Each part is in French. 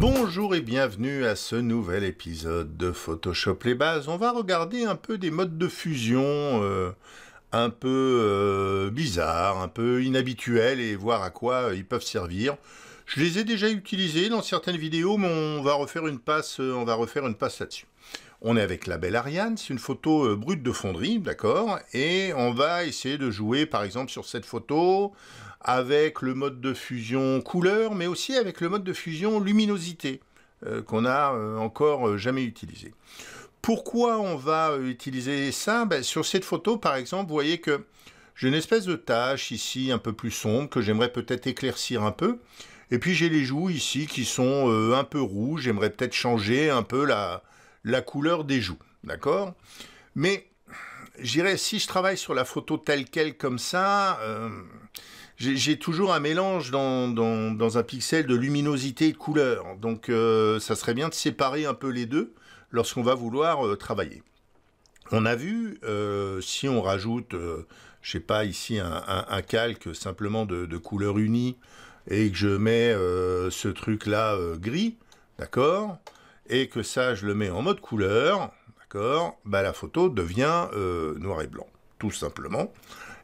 Bonjour et bienvenue à ce nouvel épisode de Photoshop les bases. On va regarder un peu des modes de fusion euh, un peu euh, bizarres, un peu inhabituels et voir à quoi euh, ils peuvent servir. Je les ai déjà utilisés dans certaines vidéos, mais on va refaire une passe, on va refaire une passe là-dessus. On est avec la belle Ariane, c'est une photo brute de fonderie, d'accord Et on va essayer de jouer par exemple sur cette photo, avec le mode de fusion couleur, mais aussi avec le mode de fusion luminosité euh, qu'on n'a euh, encore euh, jamais utilisé. Pourquoi on va utiliser ça ben, Sur cette photo, par exemple, vous voyez que j'ai une espèce de tache ici un peu plus sombre que j'aimerais peut-être éclaircir un peu. Et puis j'ai les joues ici qui sont un peu rouges. J'aimerais peut-être changer un peu la, couleur des joues. D'accord Mais j'irais, si je travaille sur la photo telle qu'elle comme ça, j'ai toujours un mélange dans, un pixel de luminosité et de couleur. Donc euh, ça serait bien de séparer un peu les deux lorsqu'on va vouloir euh, travailler. On a vu, euh, si on rajoute, je sais pas, ici un, calque simplement de, de, couleur unie et que je mets ce truc-là gris, d'accord Et que ça, je le mets en mode couleur, d'accord Bah la photo devient noir et blanc, tout simplement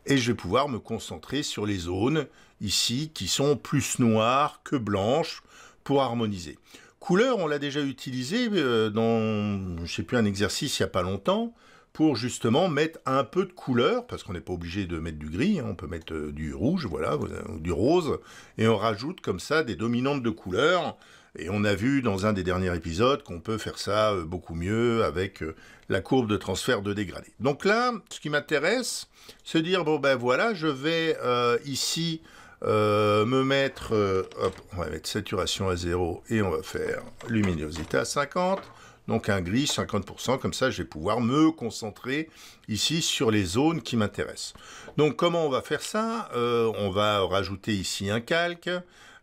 et je vais pouvoir me concentrer sur les zones ici qui sont plus noires que blanches pour harmoniser. Couleur, on l'a déjà utilisé euh, dans, je sais plus, un exercice il n'y a pas longtemps pour justement mettre un peu de couleur, parce qu'on n'est pas obligé de mettre du gris, hein, on peut mettre euh, du rouge, voilà, euh, ou du rose, et on rajoute comme ça des dominantes de couleur. Et on a vu dans un des derniers épisodes qu'on peut faire ça euh, beaucoup mieux avec la courbe de transfert de dégradé. Donc là, ce qui m'intéresse, c'est dire, bon ben voilà, je vais ici me mettre, hop, on va mettre saturation à 0 et on va faire luminosité à 50 donc un gris 50%, comme ça je vais pouvoir me concentrer ici sur les zones qui m'intéressent. Donc comment on va faire ça euh, On va rajouter ici un calque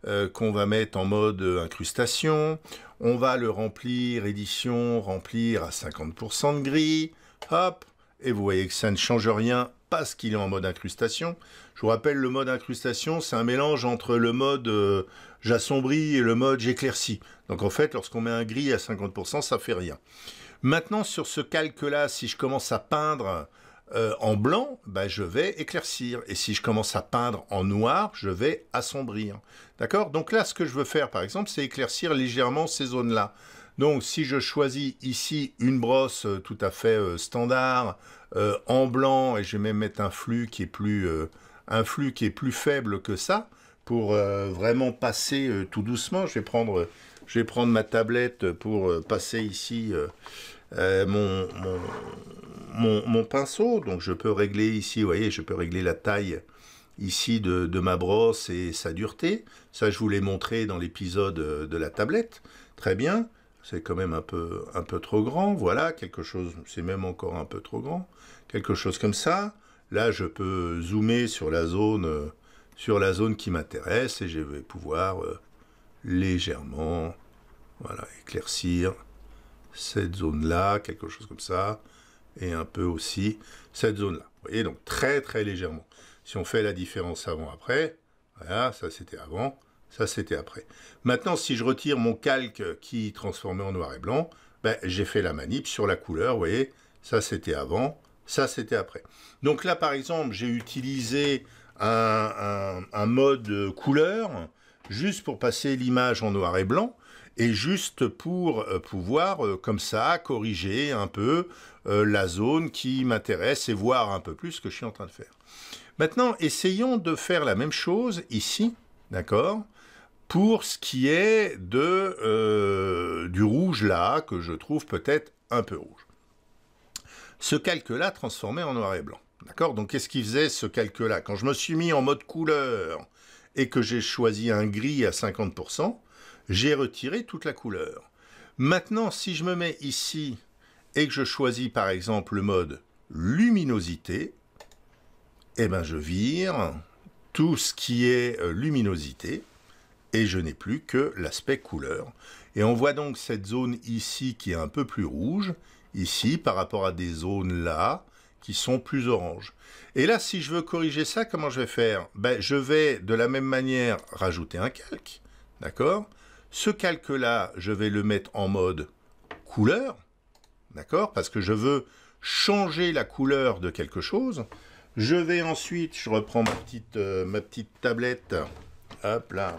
euh, qu'on va mettre en mode euh, incrustation, on va le remplir, édition, remplir à 50% de gris, hop, et vous voyez que ça ne change rien parce qu'il est en mode incrustation. Je vous rappelle, le mode incrustation, c'est un mélange entre le mode j'assombris et le mode j'éclaircis. Donc en fait, lorsqu'on met un gris à 50%, ça fait rien. Maintenant, sur ce calque-là, si je commence à peindre euh, en blanc, bah, je vais éclaircir. Et si je commence à peindre en noir, je vais assombrir. D'accord Donc là, ce que je veux faire, par exemple, c'est éclaircir légèrement ces zones-là. Donc si je choisis ici une brosse euh, tout à fait euh, standard en blanc, et je vais même mettre un flux qui est plus, un flux qui est plus faible que ça, pour euh, vraiment passer euh, tout doucement. Je vais prendre, je vais prendre ma tablette pour euh, passer ici mon, mon, pinceau. Donc je peux régler ici, vous voyez, je peux régler la taille ici de, de ma brosse et sa dureté. Ça, je vous l'ai montré dans l'épisode de la tablette. Très bien. C'est quand même un peu, un peu trop grand. Voilà, quelque chose, c'est même encore un peu trop grand. Quelque chose comme ça. Là, je peux zoomer sur la zone sur la zone qui m'intéresse et je vais pouvoir euh, légèrement voilà, éclaircir cette zone-là, quelque chose comme ça, et un peu aussi cette zone-là. Vous voyez, donc très très légèrement. Si on fait la différence avant-après, voilà, ça c'était avant, ça c'était après. Maintenant, si je retire mon calque qui transformait en noir et blanc, ben, j'ai fait la manip sur la couleur, vous voyez, ça c'était avant, ça c'était après. Donc là, par exemple, j'ai utilisé un mode euh, couleur, juste pour passer l'image en noir et blanc, et juste pour euh, pouvoir, euh, comme ça, corriger un peu la zone qui m'intéresse et voir un peu plus ce que je suis en train de faire. Maintenant, essayons de faire la même chose ici, d'accord pour ce qui est de, du rouge là, que je trouve peut-être un peu rouge. Ce calque là transformé en noir et blanc. D'accord Donc qu'est-ce qu'il faisait ce calque-là Quand je me suis mis en mode couleur et que j'ai choisi un gris à 50%, j'ai retiré toute la couleur. Maintenant, si je me mets ici et que je choisis par exemple le mode luminosité, eh bien je vire tout ce qui est euh, luminosité et je n'ai plus que l'aspect couleur. Et on voit donc cette zone ici qui est un peu plus rouge, ici par rapport à des zones là, qui sont plus orange. Et là, si je veux corriger ça, comment je vais faire ben, Je vais de la même manière rajouter un calque, d'accord Ce calque-là, je vais le mettre en mode couleur, d'accord Parce que je veux changer la couleur de quelque chose. Je vais ensuite, je reprends ma petite, euh, ma petite tablette, hop là,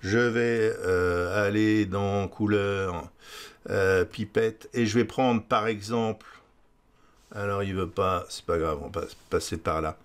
je vais euh, aller dans couleur euh, pipette et je vais prendre par exemple alors il veut pas, c'est pas grave, on va passer par là.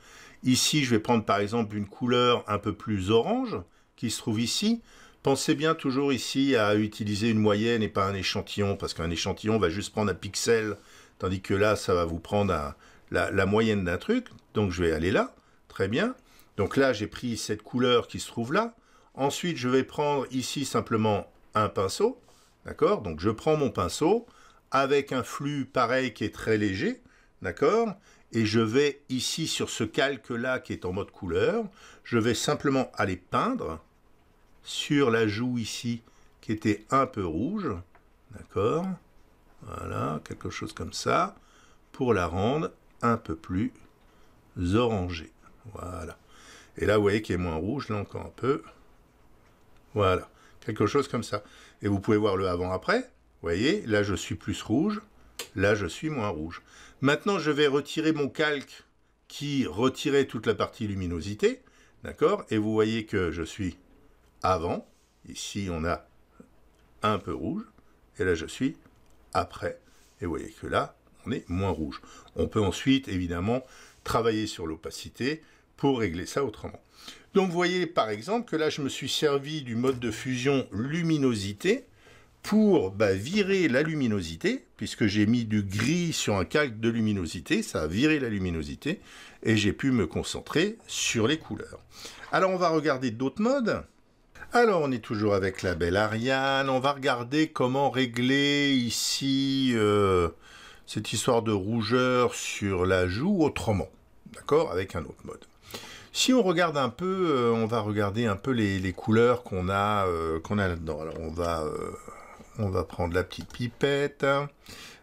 Ici, je vais prendre par exemple une couleur un peu plus orange qui se trouve ici. Pensez bien toujours ici à utiliser une moyenne et pas un échantillon, parce qu'un échantillon va juste prendre un pixel, tandis que là, ça va vous prendre la, moyenne d'un truc. Donc je vais aller là, très bien. Donc là, j'ai pris cette couleur qui se trouve là. Ensuite, je vais prendre ici simplement un pinceau, d'accord Donc je prends mon pinceau avec un flux pareil qui est très léger, d'accord Et je vais ici sur ce calque-là qui est en mode couleur, je vais simplement aller peindre sur la joue ici qui était un peu rouge, d'accord Voilà, quelque chose comme ça, pour la rendre un peu plus orangée, voilà. Et là, vous voyez qu'il est moins rouge, là encore un peu, voilà, quelque chose comme ça. Et vous pouvez voir le avant-après, vous voyez, là je suis plus rouge, Là, je suis moins rouge. Maintenant, je vais retirer mon calque qui retirait toute la partie luminosité. D'accord Et vous voyez que je suis avant. Ici, on a un peu rouge. Et là, je suis après. Et vous voyez que là, on est moins rouge. On peut ensuite, évidemment, travailler sur l'opacité pour régler ça autrement. Donc, vous voyez, par exemple, que là, je me suis servi du mode de fusion luminosité pour bah, virer la luminosité, puisque j'ai mis du gris sur un calque de luminosité, ça a viré la luminosité, et j'ai pu me concentrer sur les couleurs. Alors on va regarder d'autres modes. Alors on est toujours avec la belle Ariane, on va regarder comment régler ici euh, cette histoire de rougeur sur la joue autrement, d'accord, avec un autre mode. Si on regarde un peu, euh, on va regarder un peu les, couleurs qu'on a, euh, qu'on a là-dedans. Alors on va on va prendre la petite pipette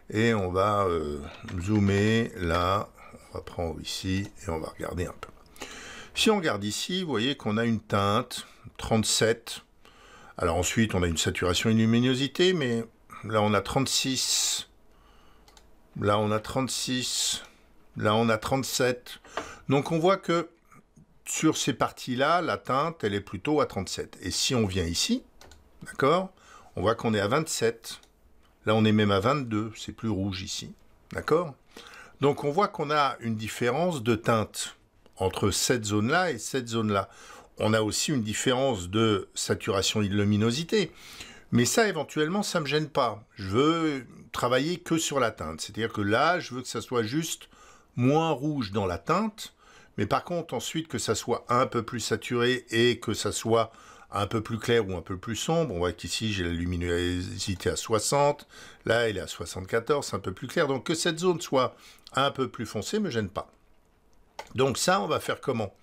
et on va euh, zoomer là, on va prendre ici et on va regarder un peu. Si on regarde ici, vous voyez qu'on a une teinte 37. Alors ensuite, on a une saturation et une luminosité, mais là on a 36. Là on a 36. Là on a 37. Donc on voit que sur ces parties-là, la teinte, elle est plutôt à 37. Et si on vient ici, d'accord on voit qu'on est à 27. Là, on est même à 22, c'est plus rouge ici. D'accord Donc, on voit qu'on a une différence de teinte entre cette zone-là et cette zone-là. On a aussi une différence de saturation et de luminosité. Mais ça, éventuellement, ça ne me gêne pas. Je veux travailler que sur la teinte. C'est-à-dire que là, je veux que ça soit juste moins rouge dans la teinte. Mais par contre, ensuite, que ça soit un peu plus saturé et que ça soit un peu plus clair ou un peu plus sombre. On voit qu'ici, j'ai la luminosité à 60. Là, elle est à 74, c'est un peu plus clair. Donc, que cette zone soit un peu plus foncée me gêne pas. Donc ça, on va faire comment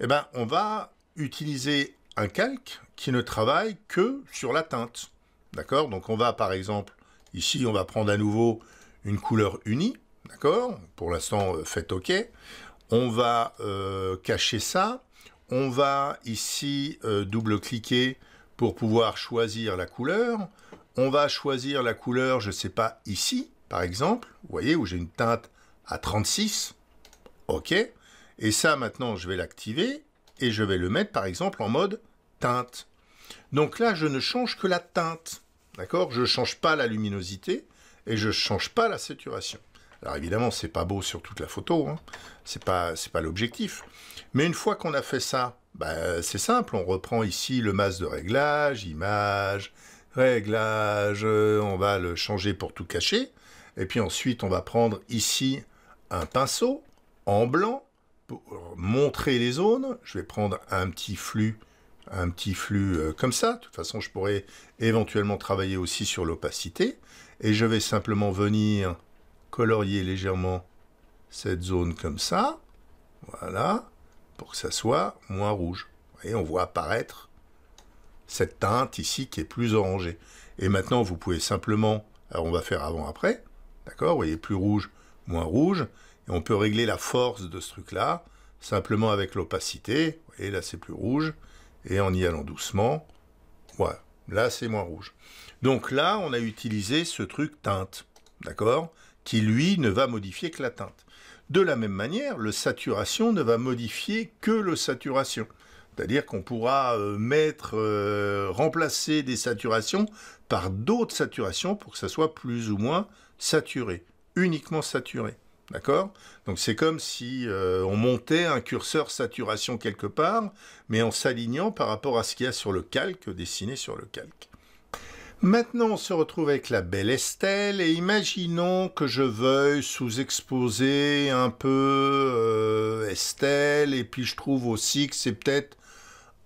Eh bien, on va utiliser un calque qui ne travaille que sur la teinte. D'accord Donc on va, par exemple, ici, on va prendre à nouveau une couleur unie. D'accord Pour l'instant, euh, faites OK. On va euh, cacher ça. On va ici euh, double-cliquer pour pouvoir choisir la couleur. On va choisir la couleur, je ne sais pas, ici, par exemple. Vous voyez, où j'ai une teinte à 36. OK. Et ça, maintenant, je vais l'activer et je vais le mettre, par exemple, en mode teinte. Donc là, je ne change que la teinte. D'accord Je ne change pas la luminosité et je ne change pas la saturation. Alors évidemment, c'est pas beau sur toute la photo, ce hein. c'est pas c'est pas l'objectif. Mais une fois qu'on a fait ça, bah, c'est simple, on reprend ici le masque de réglage, image, réglage, euh, on va le changer pour tout cacher. Et puis ensuite, on va prendre ici un pinceau en blanc pour montrer les zones. Je vais prendre un petit flux un petit flux euh, comme ça. De toute façon, je pourrais éventuellement travailler aussi sur l'opacité. Et je vais simplement venir colorier légèrement cette zone comme ça. Voilà, pour que ça soit moins rouge. Vous voyez, on voit apparaître cette teinte ici qui est plus orangée. Et maintenant, vous pouvez simplement, alors on va faire avant-après, d'accord Vous voyez, plus rouge, moins rouge. Et on peut régler la force de ce truc-là, simplement avec l'opacité. Vous voyez, là, c'est plus rouge. Et en y allant doucement, voilà, là, c'est moins rouge. Donc là, on a utilisé ce truc teinte, d'accord qui lui ne va modifier que la teinte. De la même manière, le saturation ne va modifier que le saturation. C'est-à-dire qu'on pourra euh, mettre, euh, remplacer des saturations par d'autres saturations pour que ça soit plus ou moins saturé, uniquement saturé. D'accord Donc c'est comme si euh, on montait un curseur saturation quelque part, mais en s'alignant par rapport à ce qu'il y a sur le calque, dessiné sur le calque. Maintenant, on se retrouve avec la belle Estelle et imaginons que je veuille sous-exposer un peu euh, Estelle et puis je trouve aussi que c'est peut-être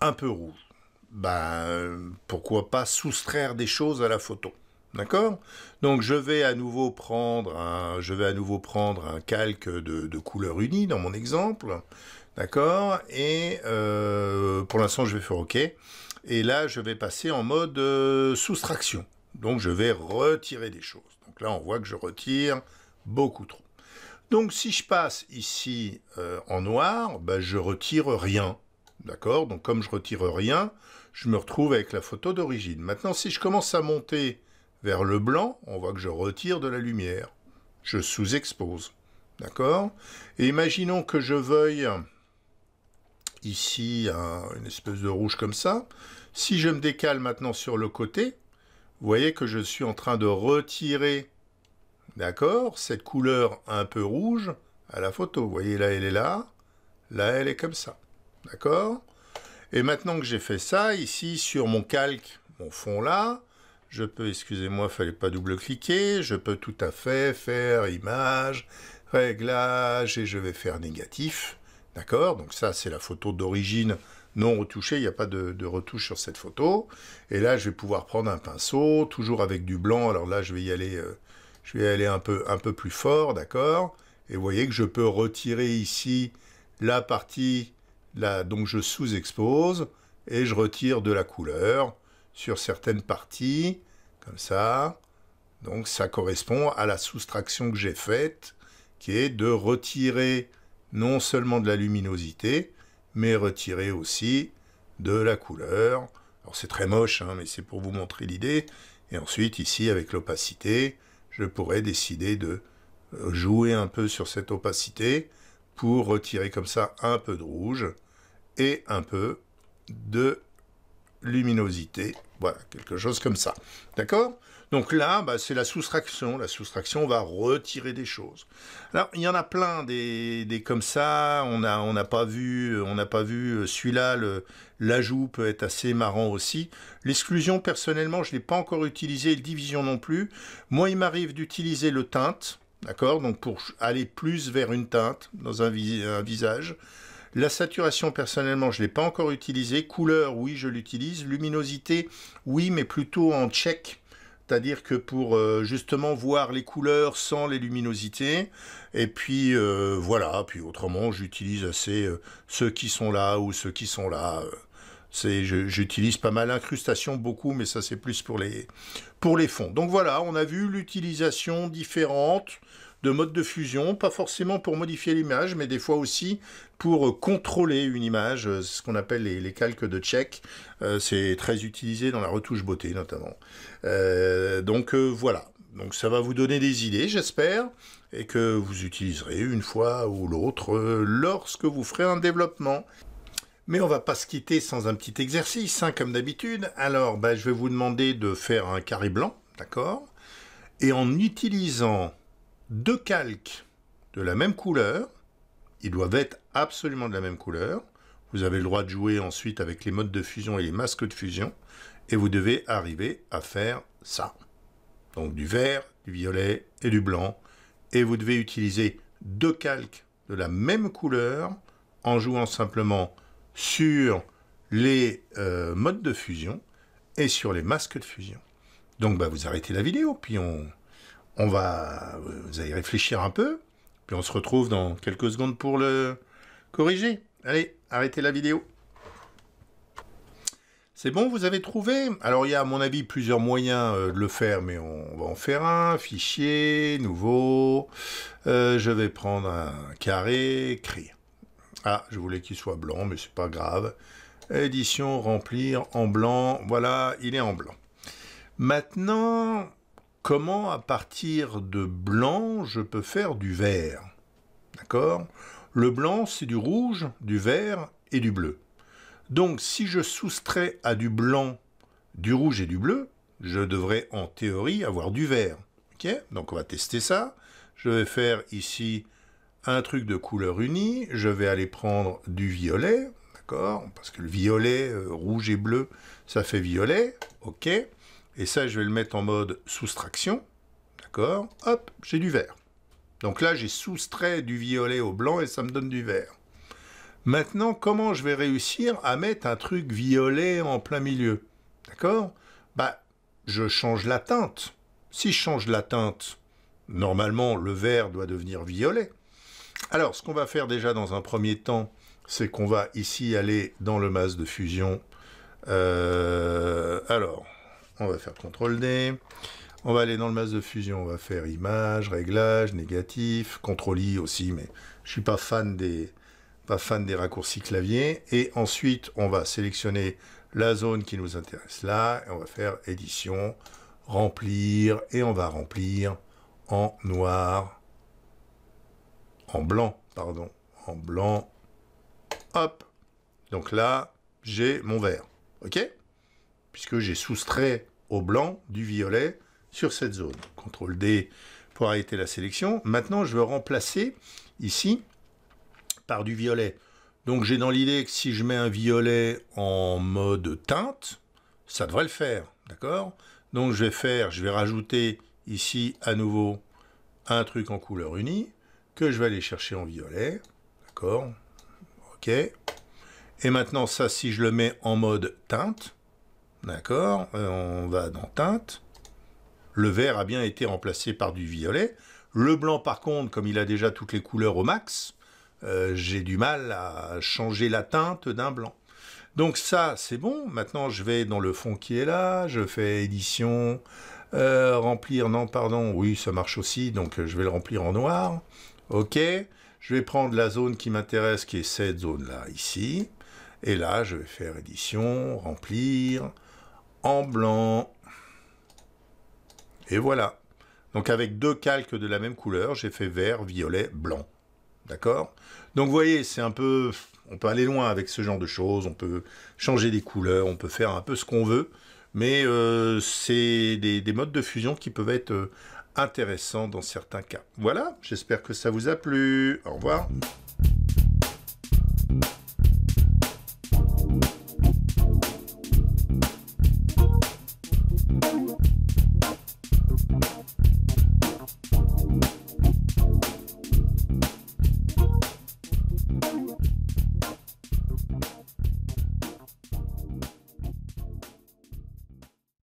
un peu rouge. Ben, pourquoi pas soustraire des choses à la photo. D'accord Donc je vais à nouveau prendre un, je vais à nouveau prendre un calque de, de couleur unie dans mon exemple. D'accord Et euh, pour l'instant, je vais faire OK. Et là, je vais passer en mode euh, soustraction. Donc, je vais retirer des choses. Donc là, on voit que je retire beaucoup trop. Donc, si je passe ici euh, en noir, ben, je retire rien. D'accord Donc, comme je retire rien, je me retrouve avec la photo d'origine. Maintenant, si je commence à monter vers le blanc, on voit que je retire de la lumière. Je sous-expose. D'accord Et imaginons que je veuille ici une espèce de rouge comme ça. Si je me décale maintenant sur le côté, vous voyez que je suis en train de retirer, d'accord, cette couleur un peu rouge à la photo. Vous voyez, là, elle est là. Là, elle est comme ça. D'accord Et maintenant que j'ai fait ça, ici, sur mon calque, mon fond là, je peux, excusez-moi, fallait pas double-cliquer, je peux tout à fait faire image, réglage, et je vais faire négatif. D'accord Donc ça, c'est la photo d'origine non retouchée, il n'y a pas de, retouche sur cette photo. Et là, je vais pouvoir prendre un pinceau, toujours avec du blanc. Alors là, je vais y aller, euh, je vais aller un, peu, un peu plus fort, d'accord Et vous voyez que je peux retirer ici la partie, là, donc je sous-expose, et je retire de la couleur sur certaines parties, comme ça. Donc ça correspond à la soustraction que j'ai faite, qui est de retirer non seulement de la luminosité, mais retirer aussi de la couleur. Alors c'est très moche, hein, mais c'est pour vous montrer l'idée. Et ensuite, ici, avec l'opacité, je pourrais décider de euh, jouer un peu sur cette opacité pour retirer comme ça un peu de rouge et un peu de luminosité. Voilà, quelque chose comme ça. D'accord donc là, bah, c'est la soustraction. La soustraction, va retirer des choses. Alors, il y en a plein des, comme ça. On n'a pas vu, on pas vu celui-là. L'ajout peut être assez marrant aussi. L'exclusion, personnellement, je ne l'ai pas encore utilisé. division non plus. Moi, il m'arrive d'utiliser le teinte. D'accord Donc pour aller plus vers une teinte dans un, visage. La saturation, personnellement, je ne l'ai pas encore utilisé. Couleur, oui, je l'utilise. Luminosité, oui, mais plutôt en check. C'est-à-dire que pour euh, justement voir les couleurs sans les luminosités. Et puis euh, voilà, puis autrement j'utilise assez euh, ceux qui sont là ou ceux qui sont là. C'est, j'utilise pas mal l'incrustation beaucoup, mais ça c'est plus pour les, pour les fonds. Donc voilà, on a vu l'utilisation différente de de fusion, pas forcément pour modifier l'image, mais des fois aussi pour contrôler une image, euh, ce qu'on appelle les, calques de check. Euh, c'est très utilisé dans la retouche beauté notamment. Euh, donc voilà, donc ça va vous donner des idées, j'espère, et que vous utiliserez une fois ou l'autre lorsque vous ferez un développement. Mais on va pas se quitter sans un petit exercice, hein, comme d'habitude. Alors, bah, je vais vous demander de faire un carré blanc, d'accord Et en utilisant deux calques de la même couleur. Ils doivent être absolument de la même couleur. Vous avez le droit de jouer ensuite avec les modes de fusion et les masques de fusion. Et vous devez arriver à faire ça. Donc du vert, du violet et du blanc. Et vous devez utiliser deux calques de la même couleur en jouant simplement sur les euh, modes de fusion et sur les masques de fusion. Donc bah, vous arrêtez la vidéo, puis on, on va, vous allez réfléchir un peu, puis on se retrouve dans quelques secondes pour le corriger. Allez, arrêtez la vidéo. C'est bon, vous avez trouvé Alors il y a à mon avis plusieurs moyens euh, de le faire, mais on va en faire un. Fichier, nouveau. Euh, je vais prendre un carré, créer. Ah, je voulais qu'il soit blanc, mais c'est pas grave. Édition, remplir, en blanc. Voilà, il est en blanc. Maintenant, comment à partir de blanc je peux faire du vert. D'accord Le blanc, c'est du rouge, du vert et du bleu. Donc si je soustrais à du blanc, du rouge et du bleu, je devrais en théorie avoir du vert. Ok Donc on va tester ça. Je vais faire ici un truc de couleur unie. Je vais aller prendre du violet. D'accord Parce que le violet, euh, rouge et bleu, ça fait violet. Ok et ça, je vais le mettre en mode soustraction. D'accord Hop, j'ai du vert. Donc là, j'ai soustrait du violet au blanc et ça me donne du vert. Maintenant, comment je vais réussir à mettre un truc violet en plein milieu D'accord Bah, je change la teinte. Si je change la teinte, normalement, le vert doit devenir violet. Alors, ce qu'on va faire déjà dans un premier temps, c'est qu'on va ici aller dans le masque de fusion. Euh, alors, on va faire CTRL D. On va aller dans le masque de fusion, on va faire image, réglage, négatif, CTRL I aussi, mais je suis pas fan des pas fan des raccourcis clavier. Et ensuite, on va sélectionner la zone qui nous intéresse là, et on va faire édition, remplir, et on va remplir en noir, en blanc, pardon, en blanc. Hop Donc là, j'ai mon vert. OK puisque j'ai soustrait au blanc du violet sur cette zone. CTRL D pour arrêter la sélection. Maintenant, je veux remplacer ici par du violet. Donc j'ai dans l'idée que si je mets un violet en mode teinte, ça devrait le faire, d'accord Donc je vais faire, je vais rajouter ici à nouveau un truc en couleur unie, que je vais aller chercher en violet, d'accord Ok. Et maintenant ça, si je le mets en mode teinte, D'accord euh, On va dans teinte. Le vert a bien été remplacé par du violet. Le blanc, par contre, comme il a déjà toutes les couleurs au max, euh, j'ai du mal à changer la teinte d'un blanc. Donc ça, c'est bon. Maintenant, je vais dans le fond qui est là. Je fais édition, euh, remplir, non, pardon, oui, ça marche aussi. Donc je vais le remplir en noir. OK. Je vais prendre la zone qui m'intéresse, qui est cette zone-là, ici. Et là, je vais faire édition, remplir, blanc. Et voilà. Donc avec deux calques de la même couleur, j'ai fait vert, violet, blanc. D'accord Donc vous voyez, c'est un peu... On peut aller loin avec ce genre de choses, on peut changer des couleurs, on peut faire un peu ce qu'on veut, mais euh, c'est des, modes de fusion qui peuvent être euh, intéressants dans certains cas. Voilà, j'espère que ça vous a plu. Au revoir.